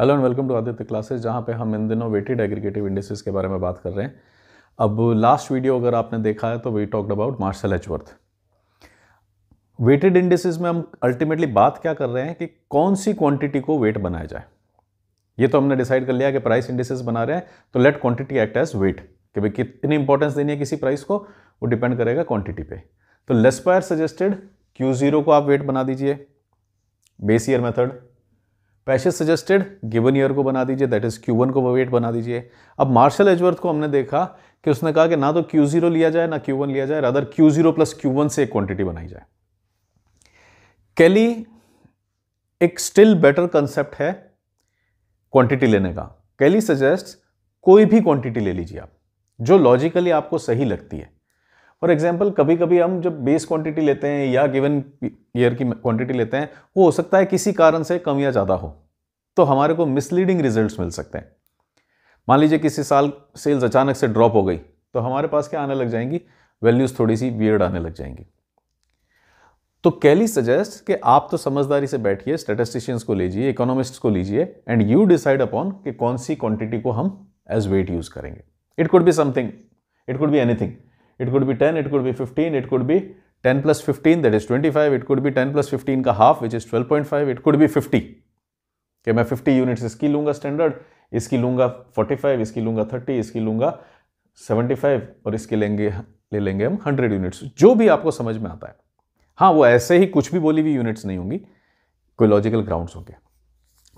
hello and welcome to Aditya classes जहाँ पे हम इन दिनों वेटेड एग्रीगेटिव इंडेसिस के बारे में बात कर रहे हैं अब लास्ट वीडियो अगर आपने देखा है तो we talked about Marshall Edgeworth weighted indices में हम अल्टीमेटली बात क्या कर रहे हैं कि कौन सी क्वांटिटी को वेट बनाया जाए ये तो हमने डिसाइड कर लिया कि प्राइस इंडेसिस बना रहे हैं तो let quantity act as weight कि भाई कितनी इंपॉर्टेंस देनी है किसी प्राइस को वो डिपेंड करेगा क्वांटिटी पे तो लेस्पायर सजेस्टेड क्यू जीरो को आप वेट बना दीजिए बेस ईयर मेथड पैसे सजेस्टेड गिवन ईयर को बना दीजिए दैट इज़ वन को वेट बना दीजिए अब मार्शल एजवर्थ को हमने देखा कि उसने कहा कि ना तो क्यू जीरो लिया जाए ना क्यू वन लिया जाए rather zero plus Q one से एक क्वांटिटी बनाई जाए कैली एक स्टिल बेटर कंसेप्ट है क्वांटिटी लेने का कैली सजेस्ट कोई भी क्वांटिटी ले लीजिए आप जो लॉजिकली आपको सही लगती है फॉर एग्जाम्पल कभी कभी हम जब बेस क्वांटिटी लेते हैं या गिवन ईयर की क्वांटिटी लेते हैं वो हो सकता है किसी कारण से कम या ज़्यादा हो तो हमारे को मिसलीडिंग रिजल्ट मिल सकते हैं मान लीजिए किसी साल सेल्स अचानक से ड्रॉप हो गई तो हमारे पास क्या आने लग जाएंगी वैल्यूज़ थोड़ी सी वियर्ड आने लग जाएंगी तो कैली सजेस्ट कि आप तो समझदारी से बैठिए स्टेटिस्टिशियंस को लीजिए इकोनॉमिस्ट्स को लीजिए एंड यू डिसाइड अपॉन कि कौन सी क्वांटिटी को हम एज वेट यूज़ करेंगे it could be something it could be anything it could be 10 it could be 15 it could be 10 plus 15 that is 25 it could be 10 plus 15 का half which is 12.5 it could be 50 कि मैं 50 units इसकी लूंगा standard इसकी forty 45 इसकी लूंगा 30 इसकी seventy 75 और इसके लेंगे ले लेंगे हम 100 यूनिट्स जो भी आपको समझ में आता है हाँ वो ऐसे ही कुछ भी बोली हुई यूनिट्स नहीं होंगी कोई लॉजिकल ग्राउंड्स होंगे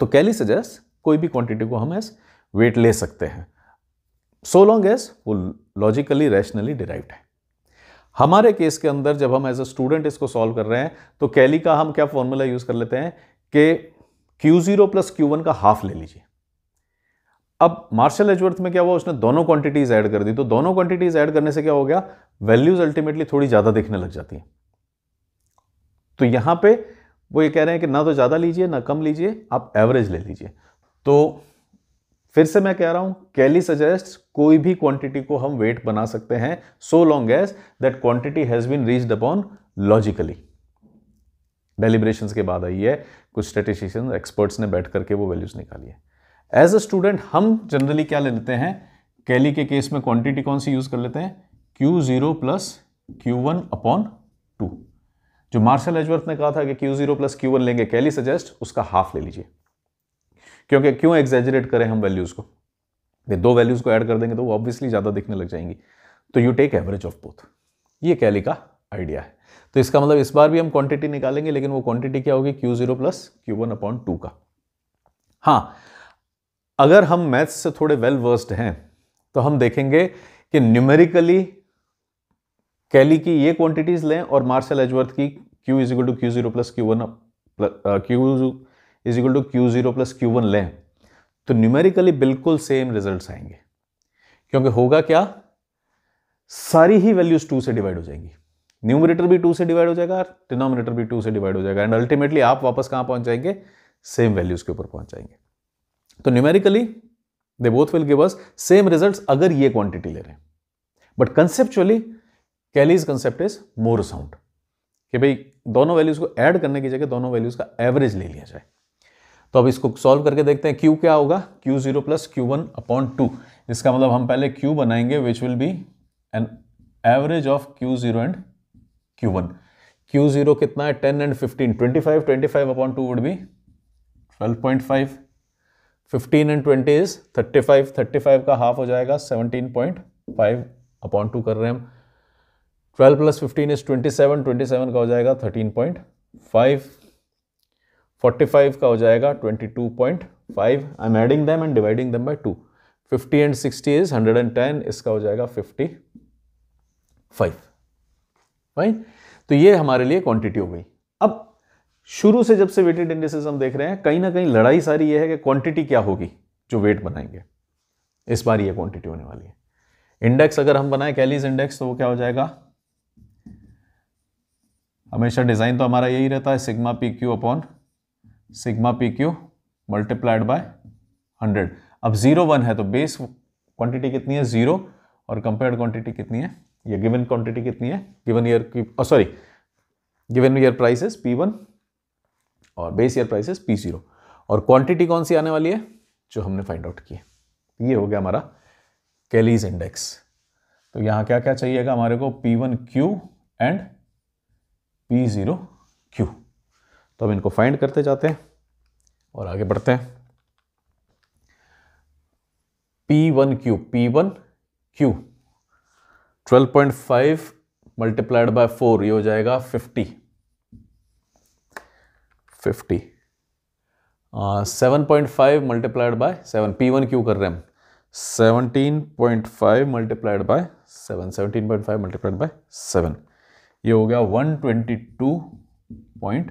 तो कैली सजेस्ट कोई भी क्वांटिटी को हम एज वेट ले सकते हैं सो लॉन्ग एज वो लॉजिकली रैशनली डिराइव्ड है हमारे केस के अंदर जब हम एज अ स्टूडेंट इसको सॉल्व कर रहे हैं तो कैली का हम क्या फॉर्मूला यूज़ कर लेते हैं कि Q zero plus Q one का हाफ ले लीजिए अब मार्शल एजवर्थ में क्या हुआ उसने दोनों क्वांटिटीज ऐड कर दी तो दोनों क्वांटिटीज ऐड करने से क्या हो गया वैल्यूज अल्टीमेटली थोड़ी ज़्यादा दिखने लग जाती हैं तो यहां पे वो ये कह रहे हैं कि ना तो ज़्यादा लीजिए ना कम लीजिए आप एवरेज ले लीजिए तो फिर से मैं कह रहा हूं कैली सजेस्ट कोई भी क्वांटिटी को हम वेट बना सकते हैं so long as that quantity has been reached upon logically deliberation के बाद आई है कुछ स्टेटिस्टिशियन एक्सपर्ट्स ने बैठ करके वो वैल्यूज निकाली है एज अ स्टूडेंट हम जनरली क्या ले लेते हैं कैली के केस में क्वांटिटी कौन सी यूज कर लेते हैं Q zero plus Q one upon two जो मार्शल एजवर्थ ने कहा था कि Q zero plus Q one लेंगे कैली सजेस्ट उसका हाफ ले लीजिए क्योंकि क्यों एग्जेजरेट करें हम वैल्यूज़ को दो वैल्यूज़ को ऐड कर देंगे तो वो ऑब्वियसली ज़्यादा दिखने लग जाएंगी तो you take average of both ये कैली का आइडिया है तो इसका मतलब इस बार भी हम क्वांटिटी निकालेंगे लेकिन वो क्वांटिटी क्या होगी Q zero plus Q one upon two का हाँ अगर हम मैथ्स से थोड़े वेल वर्स्ड हैं तो हम देखेंगे कि न्यूमेरिकली कैली की ये क्वांटिटीज लें और मार्शल एजवर्थ की Q is equal to Q zero plus Q one plus Q is equal to Q zero plus Q one लें तो न्यूमेरिकली बिल्कुल सेम रिजल्ट आएंगे क्योंकि होगा क्या सारी ही वैल्यूज टू से डिवाइड हो जाएंगी न्यूमरेटर भी टू से डिवाइड हो जाएगा और डिनोमिनेटर भी टू से डिवाइड हो जाएगा एंड अल्टीमेटली आप वापस कहां पहुंच जाएंगे सेम वैल्यूज के ऊपर पहुंच जाएंगे तो numerically they both will give us same result अगर ये क्वांटिटी ले रहे हैं but conceptually Kelly's concept is more sound कि भाई दोनों वैल्यूज को ऐड करने की जगह दोनों वैल्यूज का एवरेज ले लिया जाए तो अब इसको सॉल्व करके देखते हैं क्यू क्या होगा Q zero plus Q one upon two इसका मतलब हम पहले क्यू बनाएंगे which will be an average of Q zero and Q one Q zero कितना है ten and fifteen twenty five twenty five upon two would be twelve point five fifteen and twenty is thirty five thirty five का half हो जाएगा seventeen point five upon two कर रहे हैं हम twelve plus fifteen is twenty seven twenty seven का हो जाएगा थर्टीन पॉइंट फाइव 45 का हो जाएगा 22.5 I am adding them and dividing them by two 50 and 60 is 110 इसका हो जाएगा 55 फाइन तो ये हमारे लिए क्वांटिटी हो गई अब शुरू से जब से वेटेड इंडिसेस हम देख रहे हैं कहीं ना कहीं लड़ाई सारी ये है कि क्वांटिटी क्या होगी जो वेट बनाएंगे इस बार ये क्वांटिटी होने वाली है इंडेक्स अगर हम बनाए कैलीज इंडेक्स तो वो क्या हो जाएगा हमेशा डिज़ाइन तो हमारा यही रहता है sigma P Q upon sigma P Q multiplied by hundred अब जीरो वन है तो बेस क्वांटिटी कितनी है जीरो और कंपेयर्ड क्वांटिटी कितनी है ये गिवन क्वांटिटी कितनी है गिवन ईयर की sorry given year prices P one और base year prices P zero और क्वांटिटी कौन सी आने वाली है जो हमने फाइंड आउट की है ये हो गया हमारा कैलीज इंडेक्स तो यहाँ क्या क्या चाहिएगा हमारे को P one Q and P zero Q तो हम इनको फाइंड करते जाते हैं और आगे बढ़ते हैं P one Q P one Q twelve point five multiplied by four ये हो जाएगा fifty fifty seven point five multiplied by seven P one Q कर रहे हैं हम seventeen point five multiplied by seven seventeen point five multiplied by seven ये हो गया one twenty two point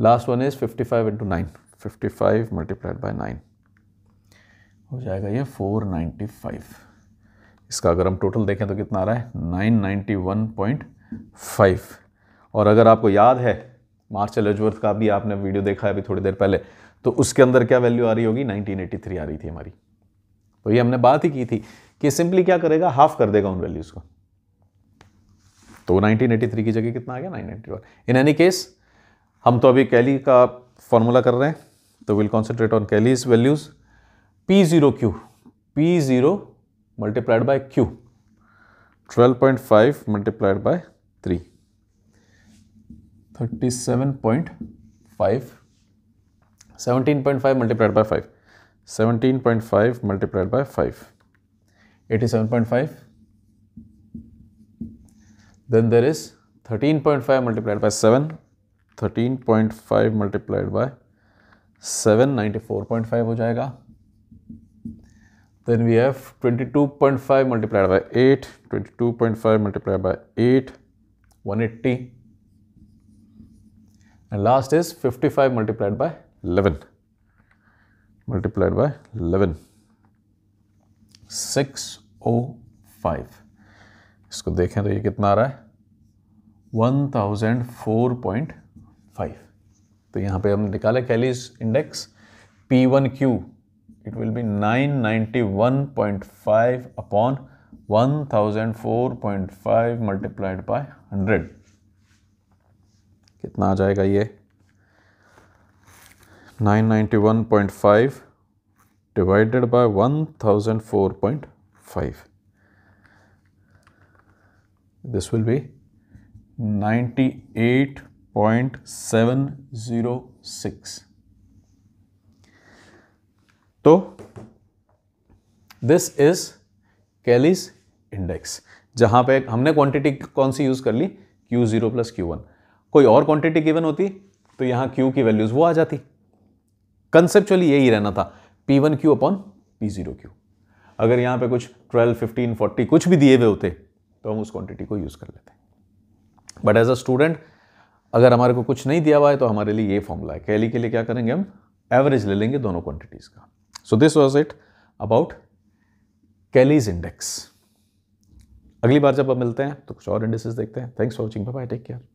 last one is 55 into nine fifty five multiplied by nine हो जाएगा ये 495 इसका अगर हम टोटल देखें तो कितना आ रहा है 991.5 और अगर आपको याद है मार्च एलजवर्थ का भी आपने वीडियो देखा है अभी थोड़ी देर पहले तो उसके अंदर क्या वैल्यू आ रही होगी 1983 आ रही थी हमारी तो ये हमने बात ही की थी कि सिंपली क्या करेगा हाफ कर देगा उन वैल्यूज़ को तो 1983 की जगह कितना आ गया 991 इन एनी केस हम तो अभी कैली का फॉर्मूला कर रहे हैं तो will concentrate on Kelly's values P zero Q P zero multiplied by Q twelve point five multiplied by three thirty seven point five seventeen point five multiplied by five seventeen point five multiplied by five eighty seven point five then there is thirteen point five multiplied by seven thirteen point five multiplied by seven ninety four point five हो जाएगा then we have twenty two point five multiplied by eight twenty two point five multiplied by eight one eighty and last is fifty five multiplied by eleven multiplied by eleven six o five इसको देखें तो ये कितना आ रहा है one thousand four point five तो यहाँ पे हम निकाले Kelly's index P one Q it will be nine ninety one point five upon one thousand four point five multiplied by hundred कितना आ जाएगा ये nine ninety one point five divided by one thousand four point five this will be ninety eight point seven zero six तो this is Kelly's index जहां पे हमने quantity कौन सी यूज़ कर ली Q zero plus Q one कोई और क्वांटिटी गिवन होती तो यहां क्यू की वैल्यूज़ वो आ जाती कंसेप्चुअली यही रहना था P one Q upon P zero Q अगर यहां पे कुछ ट्वेल्व फिफ्टीन फोर्टी कुछ भी दिए हुए होते तो हम उस क्वांटिटी को यूज़ कर लेते बट एज अ स्टूडेंट अगर हमारे को कुछ नहीं दिया हुआ है तो हमारे लिए ये फॉर्मूला है कैली के लिए क्या करेंगे हम एवरेज ले लेंगे दोनों क्वांटिटीज़ का so this was it about Kelly's index अगली बार जब हम मिलते हैं तो कुछ और इंडेक्सेस देखते हैं thanks for watching bye take care